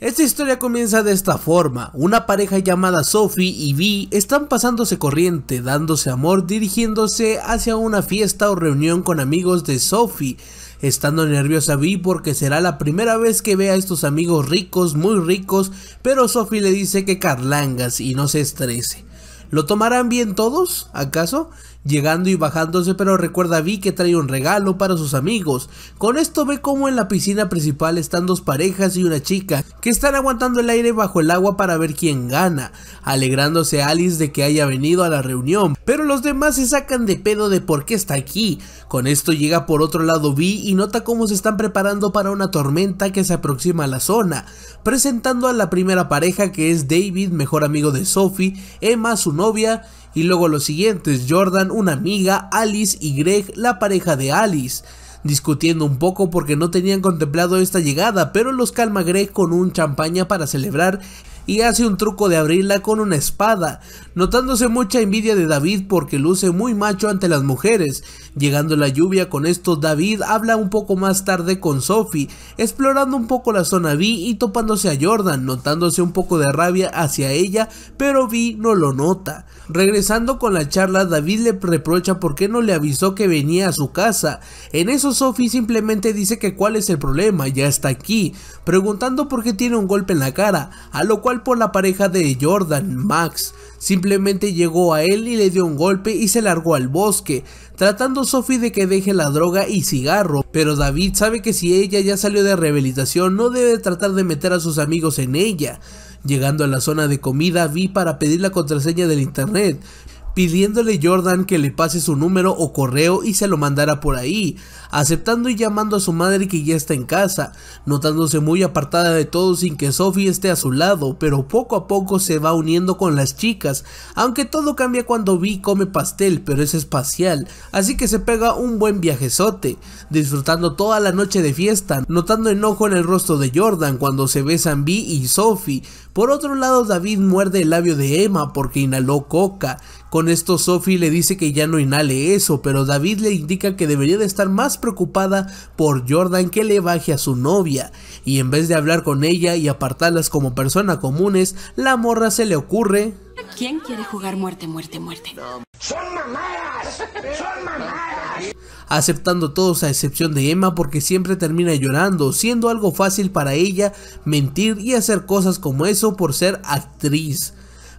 Esta historia comienza de esta forma, una pareja llamada Sophie y Vi están pasándose corriente, dándose amor, dirigiéndose hacia una fiesta o reunión con amigos de Sophie. Estando nerviosa Vi porque será la primera vez que ve a estos amigos ricos, muy ricos, pero Sophie le dice que carlangas y no se estrese. ¿Lo tomarán bien todos, acaso? Llegando y bajándose, pero recuerda Vi que trae un regalo para sus amigos. Con esto ve cómo en la piscina principal están dos parejas y una chica que están aguantando el aire bajo el agua para ver quién gana, alegrándose Alice de que haya venido a la reunión, pero los demás se sacan de pedo de por qué está aquí. Con esto llega por otro lado Vi y nota cómo se están preparando para una tormenta que se aproxima a la zona, presentando a la primera pareja que es David, mejor amigo de Sophie, Emma, su novia, y luego los siguientes, Jordan, una amiga, Alice y Greg, la pareja de Alice. Discutiendo un poco porque no tenían contemplado esta llegada, pero los calma Greg con un champaña para celebrar y hace un truco de abrirla con una espada, notándose mucha envidia de David porque luce muy macho ante las mujeres. Llegando la lluvia con esto, David habla un poco más tarde con Sophie, explorando un poco la zona B y topándose a Jordan, notándose un poco de rabia hacia ella, pero Vi no lo nota. Regresando con la charla, David le reprocha porque no le avisó que venía a su casa. En eso Sophie simplemente dice que cuál es el problema, ya está aquí, preguntando por qué tiene un golpe en la cara, a lo cual por la pareja de Jordan, Max. Simplemente llegó a él y le dio un golpe y se largó al bosque, tratando Sophie de que deje la droga y cigarro, pero David sabe que si ella ya salió de rehabilitación no debe tratar de meter a sus amigos en ella. Llegando a la zona de comida vi para pedir la contraseña del internet, pidiéndole Jordan que le pase su número o correo y se lo mandara por ahí, aceptando y llamando a su madre que ya está en casa, notándose muy apartada de todo sin que Sophie esté a su lado, pero poco a poco se va uniendo con las chicas, aunque todo cambia cuando Vi come pastel, pero es espacial, así que se pega un buen viajezote, disfrutando toda la noche de fiesta, notando enojo en el rostro de Jordan cuando se besan Vi y Sophie. Por otro lado, David muerde el labio de Emma porque inhaló coca, con esto Sophie le dice que ya no inhale eso, pero David le indica que debería de estar más preocupada por Jordan que le baje a su novia, y en vez de hablar con ella y apartarlas como personas comunes, la morra se le ocurre... ¿Quién quiere jugar muerte, muerte, muerte? ¡Son mamadas! ¡Son mamadas! Aceptando todos a excepción de Emma porque siempre termina llorando, siendo algo fácil para ella mentir y hacer cosas como eso por ser actriz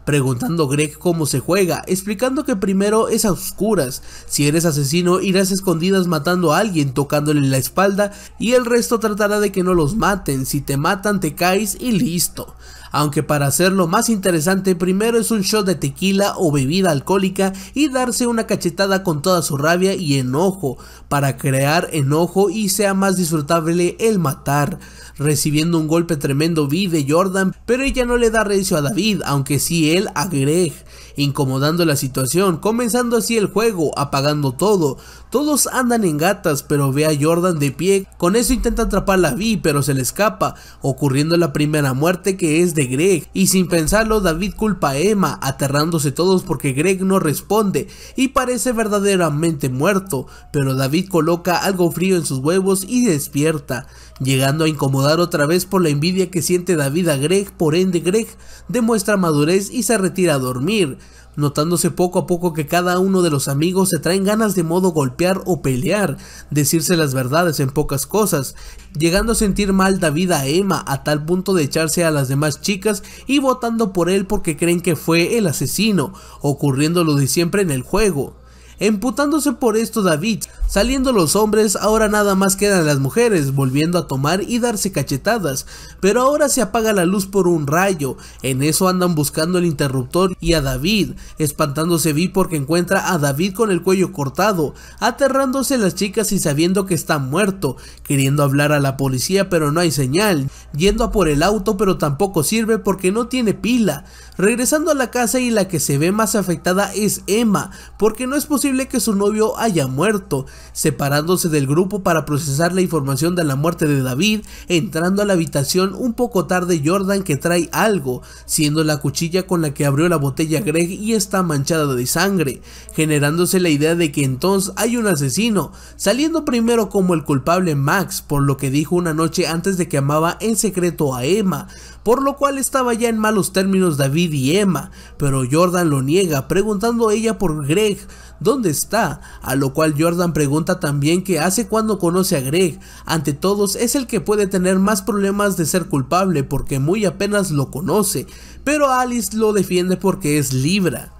preguntando Greg cómo se juega, explicando que primero es a oscuras, si eres asesino irás escondidas matando a alguien, tocándole la espalda y el resto tratará de que no los maten, si te matan te caes y listo aunque para hacerlo más interesante primero es un shot de tequila o bebida alcohólica y darse una cachetada con toda su rabia y enojo, para crear enojo y sea más disfrutable el matar. Recibiendo un golpe tremendo vive Jordan, pero ella no le da recio a David, aunque sí él a Greg, incomodando la situación, comenzando así el juego, apagando todo, todos andan en gatas, pero ve a Jordan de pie. Con eso intenta atrapar a Vi, pero se le escapa, ocurriendo la primera muerte que es de Greg. Y sin pensarlo, David culpa a Emma, aterrándose todos porque Greg no responde y parece verdaderamente muerto, pero David coloca algo frío en sus huevos y despierta, llegando a incomodar otra vez por la envidia que siente David a Greg, por ende Greg demuestra madurez y se retira a dormir notándose poco a poco que cada uno de los amigos se traen ganas de modo golpear o pelear, decirse las verdades en pocas cosas, llegando a sentir mal David a Emma a tal punto de echarse a las demás chicas y votando por él porque creen que fue el asesino, ocurriendo lo de siempre en el juego. Emputándose por esto David, saliendo los hombres, ahora nada más quedan las mujeres, volviendo a tomar y darse cachetadas, pero ahora se apaga la luz por un rayo, en eso andan buscando el interruptor y a David, espantándose Vi porque encuentra a David con el cuello cortado, aterrándose las chicas y sabiendo que está muerto, queriendo hablar a la policía pero no hay señal, yendo a por el auto pero tampoco sirve porque no tiene pila, regresando a la casa y la que se ve más afectada es Emma, porque no es posible que su novio haya muerto, separándose del grupo para procesar la información de la muerte de David, entrando a la habitación un poco tarde Jordan que trae algo, siendo la cuchilla con la que abrió la botella Greg y está manchada de sangre, generándose la idea de que entonces hay un asesino, saliendo primero como el culpable Max, por lo que dijo una noche antes de que amaba en secreto a Emma, por lo cual estaba ya en malos términos David y Emma, pero Jordan lo niega, preguntando a ella por Greg, ¿dónde está? A lo cual Jordan pregunta también que hace cuando conoce a Greg. Ante todos es el que puede tener más problemas de ser culpable porque muy apenas lo conoce, pero Alice lo defiende porque es Libra.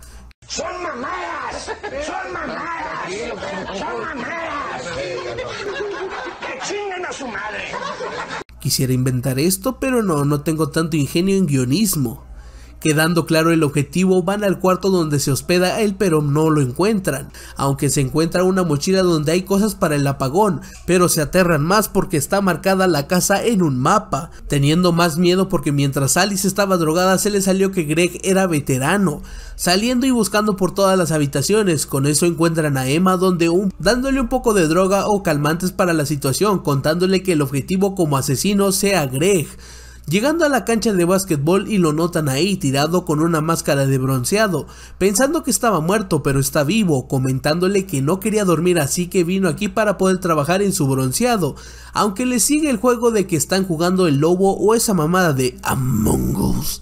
Son son su madre. Quisiera inventar esto, pero no, no tengo tanto ingenio en guionismo. Quedando claro el objetivo, van al cuarto donde se hospeda él pero no lo encuentran, aunque se encuentra una mochila donde hay cosas para el apagón, pero se aterran más porque está marcada la casa en un mapa, teniendo más miedo porque mientras Alice estaba drogada se le salió que Greg era veterano, saliendo y buscando por todas las habitaciones, con eso encuentran a Emma donde un, dándole un poco de droga o calmantes para la situación, contándole que el objetivo como asesino sea Greg, llegando a la cancha de básquetbol y lo notan ahí tirado con una máscara de bronceado, pensando que estaba muerto pero está vivo, comentándole que no quería dormir así que vino aquí para poder trabajar en su bronceado, aunque le sigue el juego de que están jugando el lobo o esa mamada de Among Us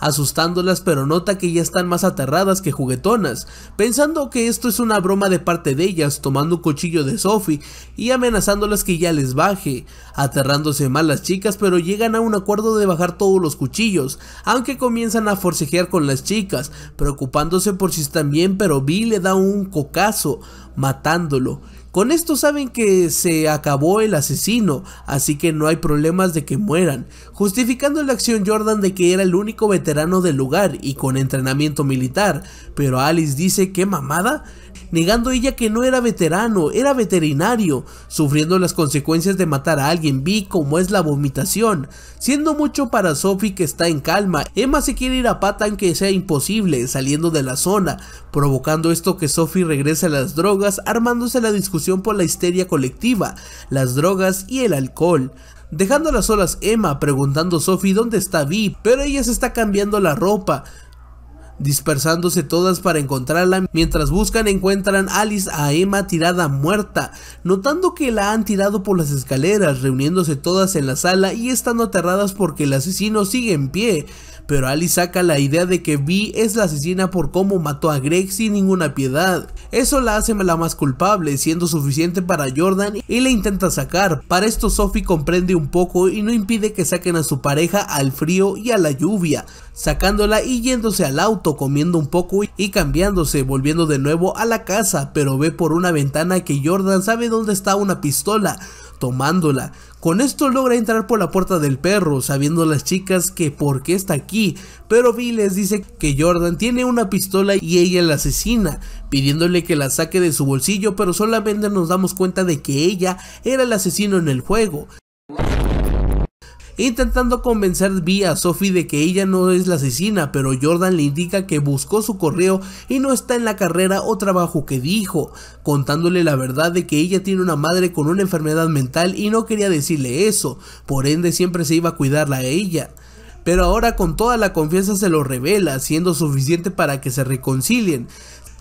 asustándolas pero nota que ya están más aterradas que juguetonas, pensando que esto es una broma de parte de ellas, tomando un cuchillo de Sophie y amenazándolas que ya les baje, aterrándose mal las chicas pero llegan a un acuerdo de bajar todos los cuchillos, aunque comienzan a forcejear con las chicas, preocupándose por si están bien pero Vi le da un cocazo, matándolo. Con esto saben que se acabó el asesino, así que no hay problemas de que mueran, justificando la acción Jordan de que era el único veterano del lugar y con entrenamiento militar, pero Alice dice que mamada, negando ella que no era veterano, era veterinario, sufriendo las consecuencias de matar a alguien, vi como es la vomitación, siendo mucho para Sophie que está en calma, Emma se quiere ir a pata que sea imposible, saliendo de la zona, provocando esto que Sophie regrese a las drogas, armándose la discusión por la histeria colectiva, las drogas y el alcohol. Dejando a las olas Emma preguntando a Sophie dónde está Vi, pero ella se está cambiando la ropa, dispersándose todas para encontrarla. Mientras buscan encuentran Alice a Emma tirada muerta, notando que la han tirado por las escaleras, reuniéndose todas en la sala y estando aterradas porque el asesino sigue en pie pero Ali saca la idea de que Vi es la asesina por cómo mató a Greg sin ninguna piedad. Eso la hace la más culpable, siendo suficiente para Jordan y le intenta sacar. Para esto Sophie comprende un poco y no impide que saquen a su pareja al frío y a la lluvia, sacándola y yéndose al auto, comiendo un poco y cambiándose, volviendo de nuevo a la casa, pero ve por una ventana que Jordan sabe dónde está una pistola, tomándola. Con esto logra entrar por la puerta del perro, sabiendo las chicas que por qué está aquí, pero Vi les dice que Jordan tiene una pistola y ella la asesina, pidiéndole que la saque de su bolsillo, pero solamente nos damos cuenta de que ella era el asesino en el juego intentando convencer vía a Sophie de que ella no es la asesina, pero Jordan le indica que buscó su correo y no está en la carrera o trabajo que dijo, contándole la verdad de que ella tiene una madre con una enfermedad mental y no quería decirle eso, por ende siempre se iba a cuidarla a ella pero ahora con toda la confianza se lo revela, siendo suficiente para que se reconcilien.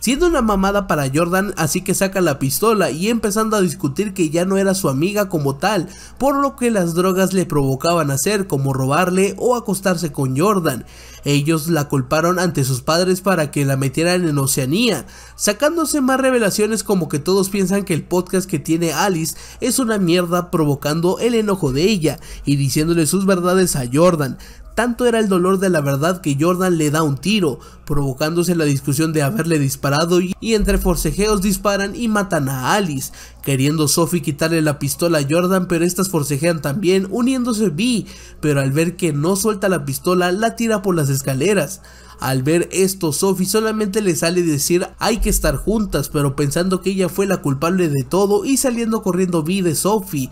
Siendo una mamada para Jordan, así que saca la pistola y empezando a discutir que ya no era su amiga como tal, por lo que las drogas le provocaban hacer como robarle o acostarse con Jordan. Ellos la culparon ante sus padres para que la metieran en Oceanía, sacándose más revelaciones como que todos piensan que el podcast que tiene Alice es una mierda provocando el enojo de ella y diciéndole sus verdades a Jordan. Tanto era el dolor de la verdad que Jordan le da un tiro, provocándose la discusión de haberle disparado y entre forcejeos disparan y matan a Alice. Queriendo Sophie quitarle la pistola a Jordan, pero estas forcejean también, uniéndose Vi, pero al ver que no suelta la pistola, la tira por las escaleras. Al ver esto, Sophie solamente le sale decir hay que estar juntas, pero pensando que ella fue la culpable de todo y saliendo corriendo Vi de Sophie.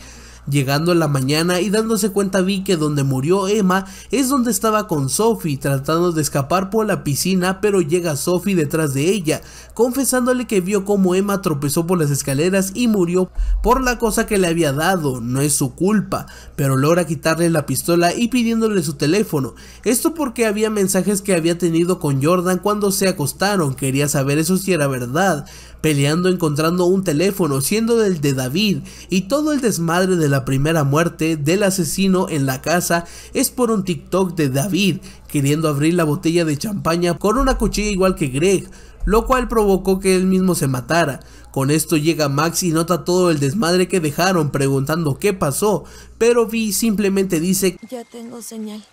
Llegando en la mañana y dándose cuenta vi que donde murió Emma es donde estaba con Sophie tratando de escapar por la piscina pero llega Sophie detrás de ella confesándole que vio como Emma tropezó por las escaleras y murió por la cosa que le había dado, no es su culpa, pero logra quitarle la pistola y pidiéndole su teléfono, esto porque había mensajes que había tenido con Jordan cuando se acostaron, quería saber eso si era verdad, peleando encontrando un teléfono siendo el de David y todo el desmadre de la primera muerte del asesino en la casa es por un TikTok de David, queriendo abrir la botella de champaña con una cuchilla igual que Greg, lo cual provocó que él mismo se matara. Con esto llega Max y nota todo el desmadre que dejaron preguntando qué pasó, pero Vi simplemente dice Ya tengo señal.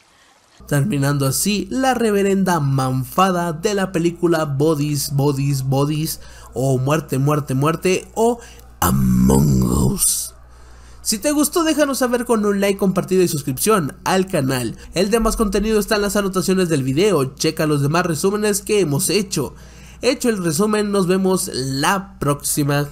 Terminando así la reverenda manfada de la película Bodies, Bodies, Bodies o Muerte, Muerte, Muerte o Among Us. Si te gustó déjanos saber con un like, compartido y suscripción al canal. El demás contenido está en las anotaciones del video, checa los demás resúmenes que hemos hecho. Hecho el resumen, nos vemos la próxima.